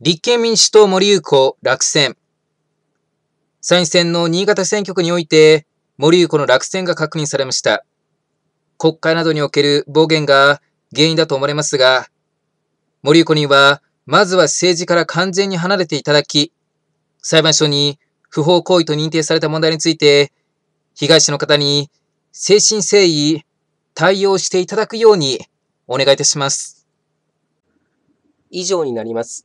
立憲民主党森友子落選。参院選の新潟選挙区において、森友子の落選が確認されました。国会などにおける暴言が原因だと思われますが、森友子には、まずは政治から完全に離れていただき、裁判所に不法行為と認定された問題について、被害者の方に誠心誠意対応していただくようにお願いいたします。以上になります。